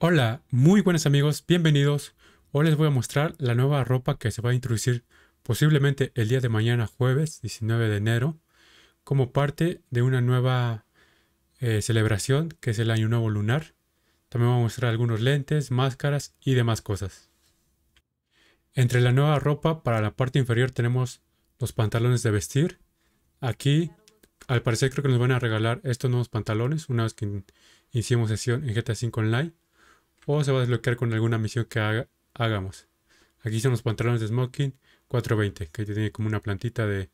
Hola, muy buenos amigos, bienvenidos. Hoy les voy a mostrar la nueva ropa que se va a introducir posiblemente el día de mañana jueves 19 de enero como parte de una nueva eh, celebración que es el Año Nuevo Lunar. También voy a mostrar algunos lentes, máscaras y demás cosas. Entre la nueva ropa para la parte inferior tenemos los pantalones de vestir. Aquí al parecer creo que nos van a regalar estos nuevos pantalones una vez que hicimos sesión en GTA 5 Online o se va a desbloquear con alguna misión que hagamos. Aquí son los pantalones de smoking 420, que tiene como una plantita de,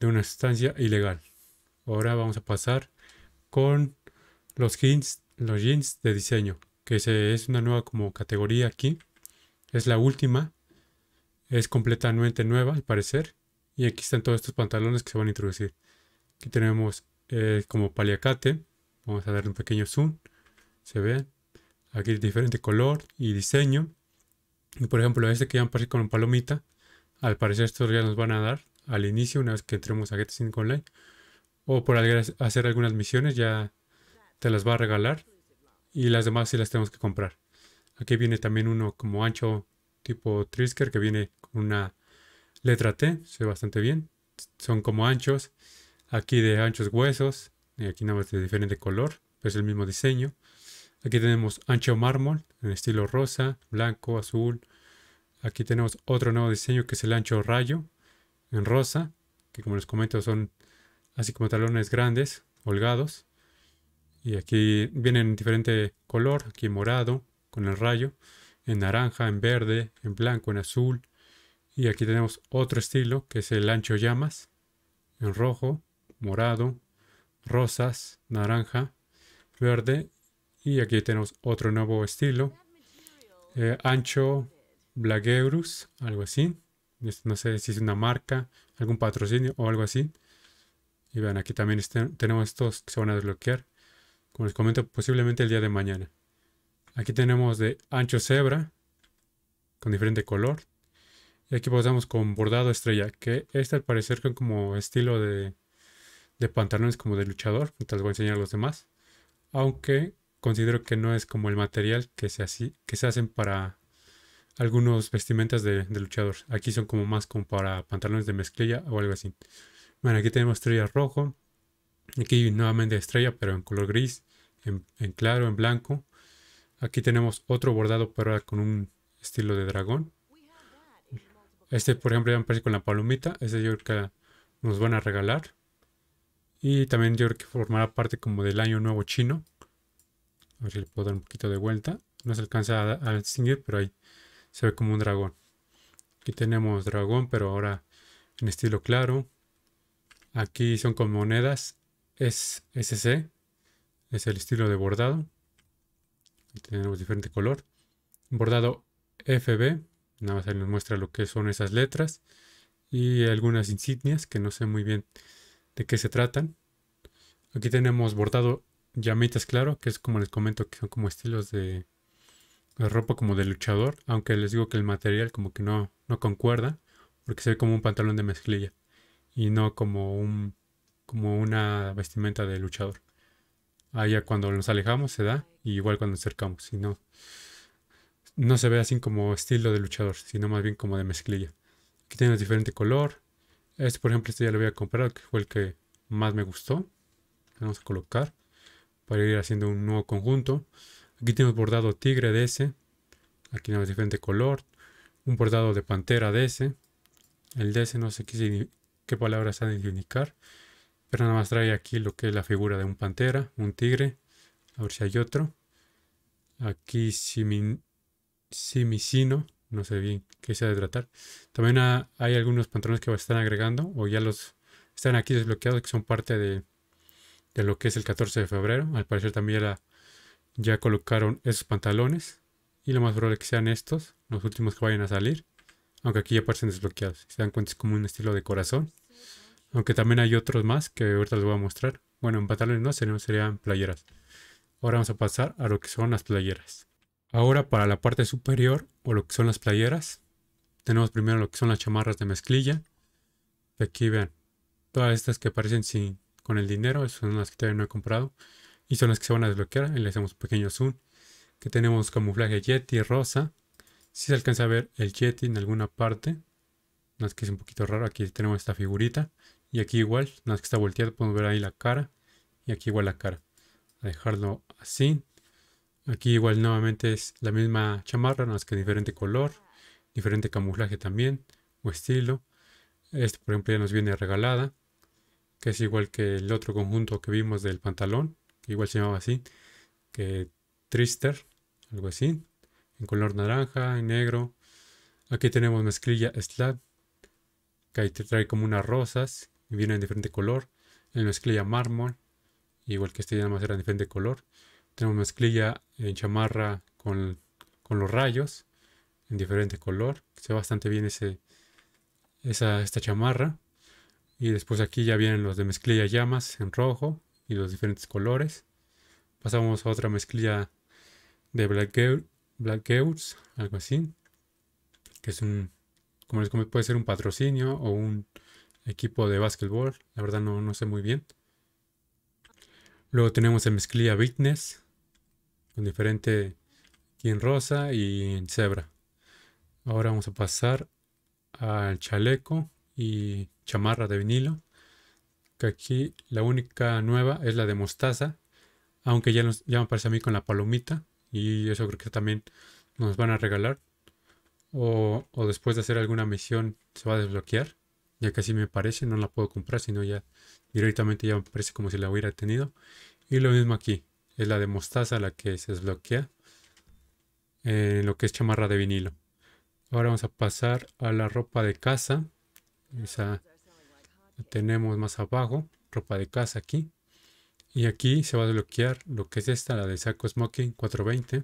de una sustancia ilegal. Ahora vamos a pasar con los jeans, los jeans de diseño, que se, es una nueva como categoría aquí. Es la última, es completamente nueva al parecer. Y aquí están todos estos pantalones que se van a introducir. Aquí tenemos eh, como paliacate. Vamos a darle un pequeño zoom. Se vean. Aquí diferente color y diseño. Y por ejemplo, este que ya aparece con palomita. Al parecer estos ya nos van a dar al inicio, una vez que entremos a get Online. O por hacer algunas misiones ya te las va a regalar. Y las demás sí las tenemos que comprar. Aquí viene también uno como ancho tipo Trisker que viene con una letra T. Se ve bastante bien. Son como anchos. Aquí de anchos huesos. Y aquí nada más de diferente color. es el mismo diseño. Aquí tenemos ancho mármol en estilo rosa, blanco, azul. Aquí tenemos otro nuevo diseño que es el ancho rayo en rosa, que como les comento son así como talones grandes, holgados. Y aquí vienen en diferente color, aquí morado con el rayo, en naranja, en verde, en blanco, en azul. Y aquí tenemos otro estilo que es el ancho llamas, en rojo, morado, rosas, naranja, verde y aquí tenemos otro nuevo estilo. Eh, ancho Blagueurus, algo así. No sé si es una marca, algún patrocinio o algo así. Y vean, aquí también este, tenemos estos que se van a desbloquear. Como les comento, posiblemente el día de mañana. Aquí tenemos de ancho cebra, con diferente color. Y aquí pasamos con bordado estrella, que este al parecer con como estilo de, pantalones como de luchador. entonces voy a enseñar los demás. Aunque considero que no es como el material que se, así, que se hacen para algunos vestimentas de, luchador. Aquí son como más como para pantalones de mezclilla o algo así. Bueno, aquí tenemos estrella rojo. Aquí nuevamente estrella, pero en color gris, en, claro, en blanco. Aquí tenemos otro bordado, pero con un estilo de dragón. Este, por ejemplo, ya me parece con la palomita. Ese yo creo que nos van a regalar. Y también yo que formará parte como del año nuevo chino. A ver si le puedo dar un poquito de vuelta. No se alcanza a, distinguir, pero ahí se ve como un dragón. Aquí tenemos dragón, pero ahora en estilo claro. Aquí son con monedas. Es SC. Es el estilo de bordado. Aquí tenemos diferente color. Bordado FB. Nada más ahí nos muestra lo que son esas letras. Y algunas insignias que no sé muy bien de qué se tratan. Aquí tenemos bordado llamitas, claro, que es como les comento, que son como estilos de, ropa como de luchador, aunque les digo que el material como que no, no concuerda, porque se ve como un pantalón de mezclilla y no como un como una vestimenta de luchador. Allá cuando nos alejamos se da, y igual cuando nos acercamos, si no no se ve así como estilo de luchador, sino más bien como de mezclilla. Aquí tienes diferente color. Este, por ejemplo, este ya lo voy a comprar, que fue el que más me gustó. Vamos a colocar para ir haciendo un nuevo conjunto. Aquí tenemos bordado tigre de ese. Aquí tenemos diferente color. Un bordado de pantera de ese. El de ese no sé qué, palabras han de indicar. Pero nada más trae aquí lo que es la figura de un pantera, un tigre. A ver si hay otro. Aquí simicino. No sé bien qué se ha de tratar. También hay algunos pantalones que están agregando o ya los están aquí desbloqueados que son parte de de lo que es el 14 de febrero. Al parecer también ya colocaron esos pantalones. Y lo más probable que sean estos, los últimos que vayan a salir. Aunque aquí ya parecen desbloqueados. Si se dan cuenta es como un estilo de corazón. Aunque también hay otros más que ahorita les voy a mostrar. Bueno, en pantalones no, serían, serían playeras. Ahora vamos a pasar a lo que son las playeras. Ahora para la parte superior o lo que son las playeras. Tenemos primero lo que son las chamarras de mezclilla. Aquí vean, todas estas que parecen sin con el dinero. son las que todavía no he comprado. Y son las que se van a desbloquear. Le hacemos un pequeño zoom. Que tenemos camuflaje Yeti rosa. Si se alcanza a ver el Yeti en alguna parte. No que es un poquito raro. Aquí tenemos esta figurita. Y aquí igual, no es que está volteado, podemos ver ahí la cara. Y aquí igual la cara. A dejarlo así. Aquí igual nuevamente es la misma chamarra, no es que diferente color. Diferente camuflaje también. O estilo. Este por ejemplo ya nos viene regalada que es igual que el otro conjunto que vimos del pantalón, igual se llamaba así, que Trister, algo así, en color naranja, y negro. Aquí tenemos mezclilla slab, que te trae como unas rosas, y viene en diferente color. En mezclilla mármol, igual que este ya más era en diferente color. Tenemos mezclilla en chamarra con, los rayos, en diferente color. Se ve bastante bien ese, esa, esta chamarra. Y después aquí ya vienen los de mezclilla llamas en rojo y los diferentes colores. Pasamos a otra mezclilla de Black Black algo así. Que es un, como les puede ser un patrocinio o un equipo de básquetbol. La verdad no, no sé muy bien. Luego tenemos el mezclilla Witness, con diferente aquí en rosa y en cebra. Ahora vamos a pasar al chaleco y chamarra de vinilo. Que aquí la única nueva es la de mostaza, aunque ya, nos, ya me parece a mí con la palomita y eso creo que también nos van a regalar. O, después de hacer alguna misión se va a desbloquear, ya que así me parece, no la puedo comprar, sino ya directamente ya me parece como si la hubiera tenido. Y lo mismo aquí, es la de mostaza la que se desbloquea en lo que es chamarra de vinilo. Ahora vamos a pasar a la ropa de casa. Esa tenemos más abajo, ropa de casa aquí. Y aquí se va a desbloquear lo que es esta, la de saco smoking 420.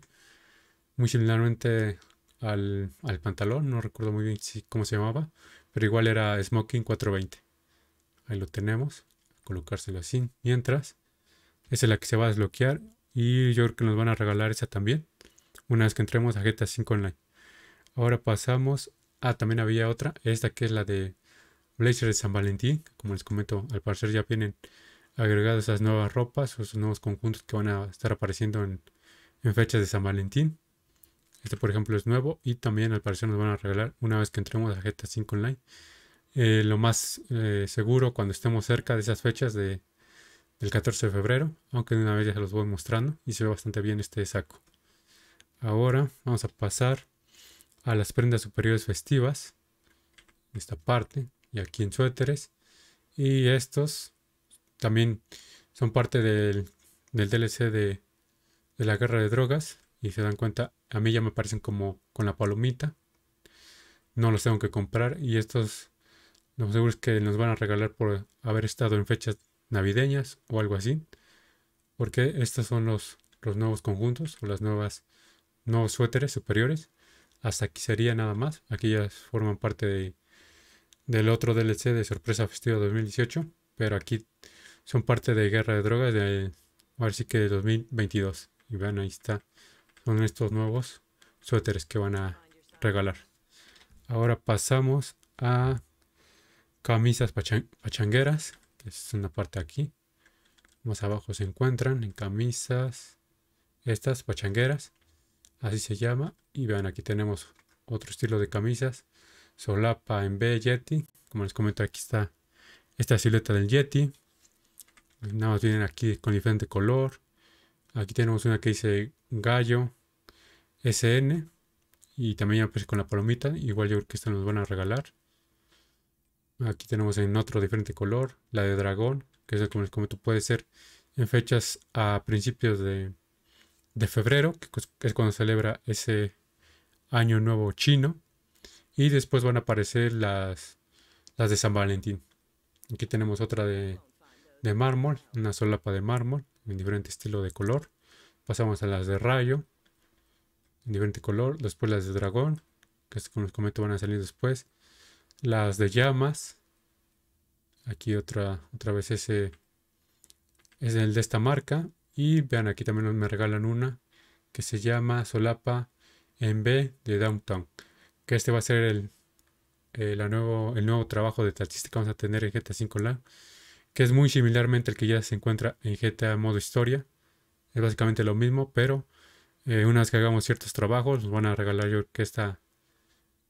Muy similarmente al, pantalón, no recuerdo muy bien cómo se llamaba, pero igual era smoking 420. Ahí lo tenemos, colocárselo así. Mientras, esa es la que se va a desbloquear y yo creo que nos van a regalar esa también una vez que entremos a GTA 5 Online. Ahora pasamos, a... Ah, también había otra, esta que es la de blazer de San Valentín. Como les comento, al parecer ya vienen agregadas esas nuevas ropas esos nuevos conjuntos que van a estar apareciendo en, fechas de San Valentín. Este, por ejemplo, es nuevo y también al parecer nos van a regalar una vez que entremos a GTA 5 Online. Eh, lo más eh, seguro cuando estemos cerca de esas fechas del 14 de febrero, aunque de una vez ya se los voy mostrando y se ve bastante bien este saco. Ahora vamos a pasar a las prendas superiores festivas, esta parte y aquí en suéteres. Y estos también son parte del, DLC de, la guerra de drogas. Y se dan cuenta, a mí ya me parecen como con la palomita. No los tengo que comprar. Y estos, seguro es que nos van a regalar por haber estado en fechas navideñas o algo así. Porque estos son los, los nuevos conjuntos o las nuevas nuevos suéteres superiores. Hasta aquí sería nada más. Aquí ya forman parte de, del otro DLC de Sorpresa Festiva 2018, pero aquí son parte de Guerra de Drogas de ahora que de 2022. Y vean, ahí está. Son estos nuevos suéteres que van a regalar. Ahora pasamos a camisas pachangueras, que es una parte aquí. Más abajo se encuentran en camisas estas pachangueras. Así se llama. Y vean, aquí tenemos otro estilo de camisas solapa en B Yeti. Como les comento, aquí está esta silueta del Yeti. Nada más vienen aquí con diferente color. Aquí tenemos una que dice Gallo SN. Y también ya con la palomita. Igual yo creo que esta nos van a regalar. Aquí tenemos en otro diferente color. La de dragón. Que es como les comento puede ser en fechas a principios de, de febrero. Que es cuando celebra ese año nuevo chino. Y después van a aparecer las, las de San Valentín. Aquí tenemos otra de, mármol, una solapa de mármol en diferente estilo de color. Pasamos a las de rayo en diferente color. Después las de dragón, que como les comento van a salir después. Las de llamas. Aquí otra, otra vez ese es el de esta marca. Y vean, aquí también me regalan una que se llama Solapa en B de Downtown que este va a ser el, eh, nuevo, el nuevo trabajo de estadística que vamos a tener en GTA 5 la que es muy similarmente al que ya se encuentra en GTA modo historia. Es básicamente lo mismo, pero eh, una vez que hagamos ciertos trabajos, nos van a regalar yo que esta,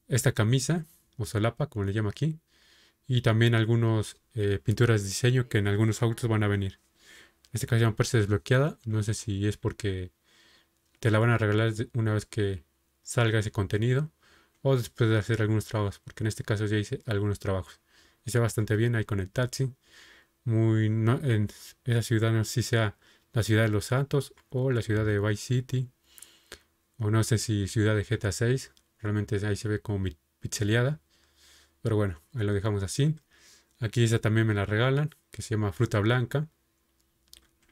esta camisa o solapa, como le llamo aquí, y también algunas eh, pinturas de diseño que en algunos autos van a venir. En este caso ya me parece desbloqueada, no sé si es porque te la van a regalar una vez que salga ese contenido o después de hacer algunos trabajos, porque en este caso ya hice algunos trabajos. Hice bastante bien ahí con el taxi. Muy en esa ciudad no sé si sea la ciudad de Los Santos o la ciudad de Vice City, o no sé si ciudad de GTA 6, realmente ahí se ve como mi pizzeleada. Pero bueno, ahí lo dejamos así. Aquí esa también me la regalan, que se llama fruta blanca.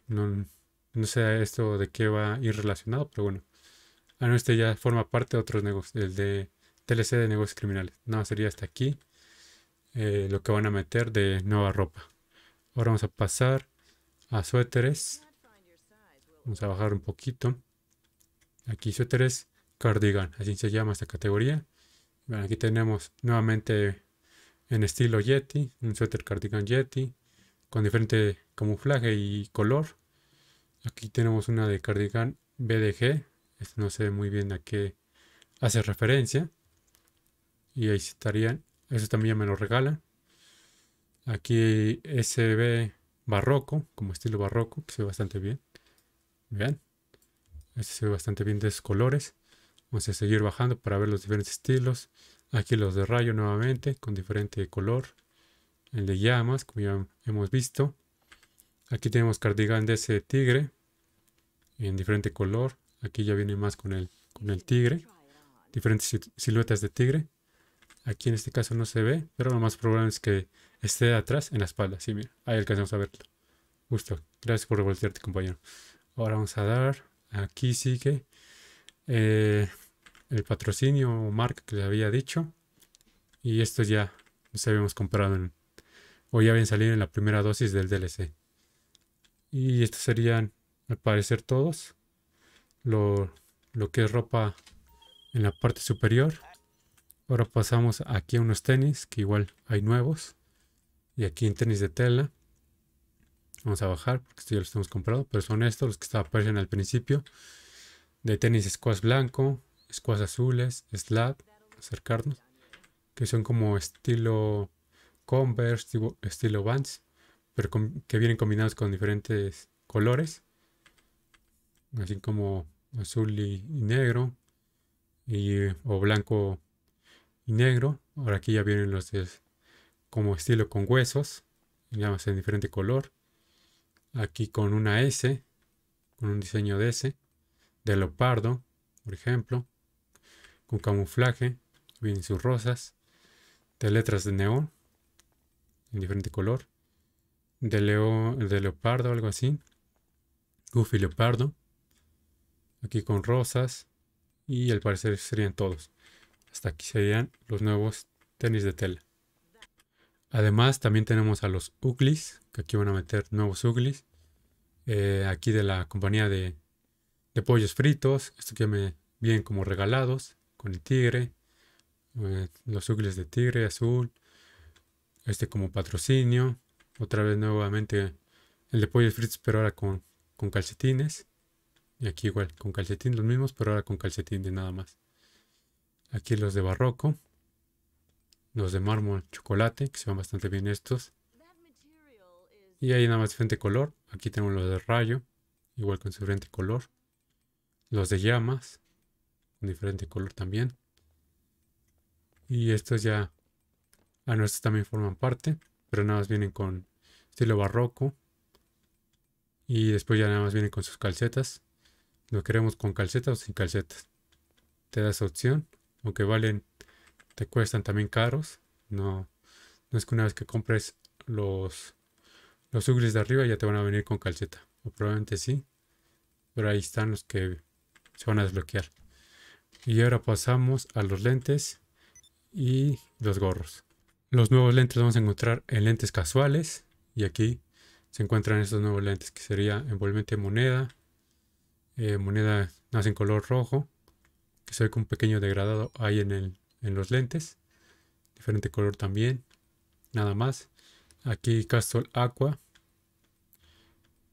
No, sé esto de qué va a ir relacionado, pero bueno. A ah, no, este ya forma parte de otros negocios, el de TLC de negocios criminales. No, sería hasta aquí eh, lo que van a meter de nueva ropa. Ahora vamos a pasar a suéteres. Vamos a bajar un poquito. Aquí suéteres cardigan, así se llama esta categoría. aquí tenemos nuevamente en estilo Yeti, un suéter cardigan Yeti, con diferente camuflaje y color. Aquí tenemos una de cardigan BDG, este no sé muy bien a qué hace referencia. Y ahí estarían. Eso también me lo regalan. Aquí ve barroco, como estilo barroco, que se ve bastante bien. Vean. Ese se ve bastante bien de esos colores. Vamos a seguir bajando para ver los diferentes estilos. Aquí los de rayo nuevamente, con diferente color. El de llamas, como ya hemos visto. Aquí tenemos cardigan de ese tigre, en diferente color. Aquí ya viene más con el, con el tigre. Diferentes siluetas de tigre. Aquí en este caso no se ve, pero lo más probable es que esté atrás en la espalda. Sí, mira, ahí alcanzamos a verlo. Justo. Gracias por voltearte, compañero. Ahora vamos a dar. Aquí sigue eh, el patrocinio o marca que les había dicho. Y esto ya nos habíamos comprado en, o ya habían salido en la primera dosis del DLC. Y estos serían, al parecer, todos. lo que es ropa en la parte superior Ahora pasamos aquí a unos tenis, que igual hay nuevos. Y aquí en tenis de tela. Vamos a bajar, porque estos ya los hemos comprado. Pero son estos los que aparecen al principio. De tenis squash blanco, squash azules, slab. acercarnos. Que son como estilo Converse, estilo Vans. Pero que vienen combinados con diferentes colores. Así como azul y, negro. Y, o blanco y negro. Ahora aquí ya vienen los de, como estilo con huesos, digamos en diferente color. Aquí con una S, con un diseño de S, de leopardo, por ejemplo, con camuflaje, vienen sus rosas, de letras de neón, en diferente color, de, leo, de leopardo, algo así, Goofy leopardo, aquí con rosas, y al parecer serían todos. Hasta aquí serían los nuevos tenis de tela. Además también tenemos a los Uglis, que aquí van a meter nuevos Uglis. Eh, aquí de la compañía de, pollos fritos, esto que me vienen como regalados, con el tigre, eh, los Uglis de tigre azul, este como patrocinio, otra vez nuevamente el de pollos fritos, pero ahora con, con calcetines. Y aquí igual, con calcetines los mismos, pero ahora con calcetín de nada más. Aquí los de barroco. Los de mármol chocolate, que se van bastante bien estos. Y ahí nada más diferente color. Aquí tenemos los de rayo, igual con diferente color. Los de llamas, con diferente color también. Y estos ya, a ah, no, también forman parte, pero nada más vienen con estilo barroco. Y después ya nada más vienen con sus calcetas. Lo queremos con calcetas o sin calcetas. Te da esa opción aunque valen, te cuestan también caros. No, no es que una vez que compres los, los de arriba ya te van a venir con calceta. O probablemente sí. Pero ahí están los que se van a desbloquear. Y ahora pasamos a los lentes y los gorros. Los nuevos lentes vamos a encontrar en lentes casuales. Y aquí se encuentran estos nuevos lentes que sería envolvente moneda. Eh, moneda nace en color rojo que se ve un pequeño degradado ahí en, los lentes. Diferente color también. Nada más. Aquí Castle Aqua.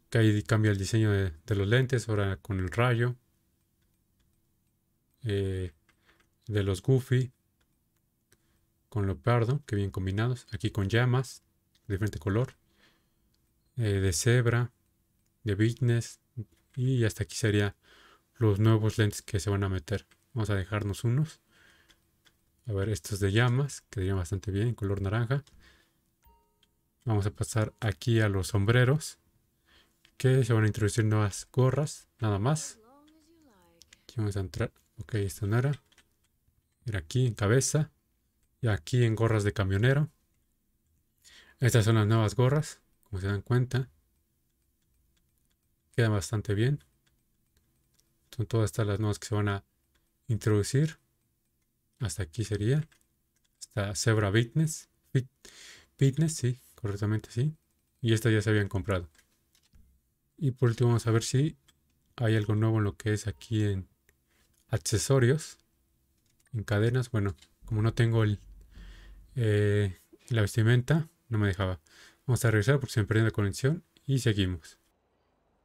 Que ahí cambia el diseño de, los lentes. Ahora con el rayo. Eh, de los Goofy. Con pardo Que bien combinados. Aquí con llamas. diferente color. Eh, de cebra. De Bigness. Y hasta aquí serían los nuevos lentes que se van a meter. Vamos a dejarnos unos. A ver, estos de llamas, quedarían bastante bien, En color naranja. Vamos a pasar aquí a los sombreros, que se van a introducir nuevas gorras, nada más. Aquí vamos a entrar, ok, esta no era. aquí en cabeza, y aquí en gorras de camionero. Estas son las nuevas gorras, como se dan cuenta. Quedan bastante bien. Son todas estas las nuevas que se van a introducir. Hasta aquí sería. Hasta Zebra Fitness. fitness, sí, correctamente, sí. Y estas ya se habían comprado. Y por último vamos a ver si hay algo nuevo en lo que es aquí en accesorios. En cadenas, bueno, como no tengo el, eh, la vestimenta, no me dejaba. Vamos a regresar porque se me perdió la conexión y seguimos.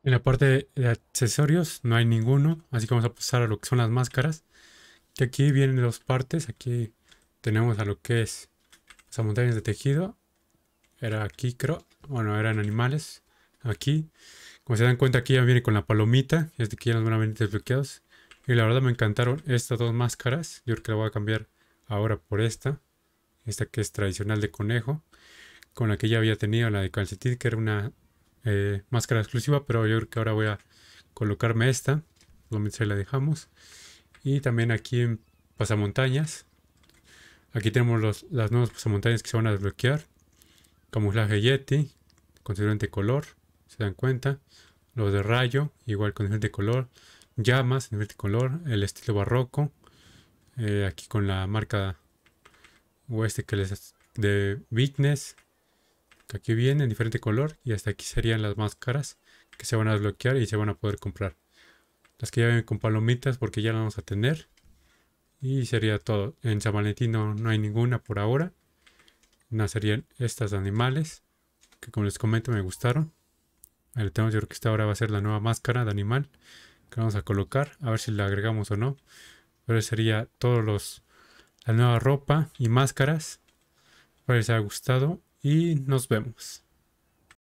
En la parte de accesorios no hay ninguno, así que vamos a pasar a lo que son las máscaras. Que aquí vienen dos partes, aquí tenemos a lo que es las montañas de tejido. Era aquí creo, bueno eran animales, aquí. Como se dan cuenta aquí ya viene con la palomita, desde aquí ya nos van a venir desbloqueados. Y la verdad me encantaron estas dos máscaras, yo creo que la voy a cambiar ahora por esta. Esta que es tradicional de conejo, con la que ya había tenido la de calcetín, que era una eh, máscara exclusiva, pero yo creo que ahora voy a colocarme esta. Solamente la dejamos. Y también aquí en pasamontañas. Aquí tenemos las nuevas pasamontañas que se van a desbloquear. Camuflaje Yeti, diferente color, se dan cuenta. Los de rayo, igual con diferente color. Llamas, diferente color. El estilo barroco. Eh, aquí con la marca oeste que les de witness aquí viene en diferente color y hasta aquí serían las máscaras que se van a desbloquear y se van a poder comprar. Las que ya vienen con palomitas porque ya las vamos a tener. Y sería todo. En San Valentín no, hay ninguna por ahora. Serían estas animales que como les comento me gustaron. El tema yo creo que esta ahora va a ser la nueva máscara de animal que vamos a colocar. A ver si la agregamos o no. Pero sería todos los la nueva ropa y máscaras. Espero les haya gustado y nos vemos.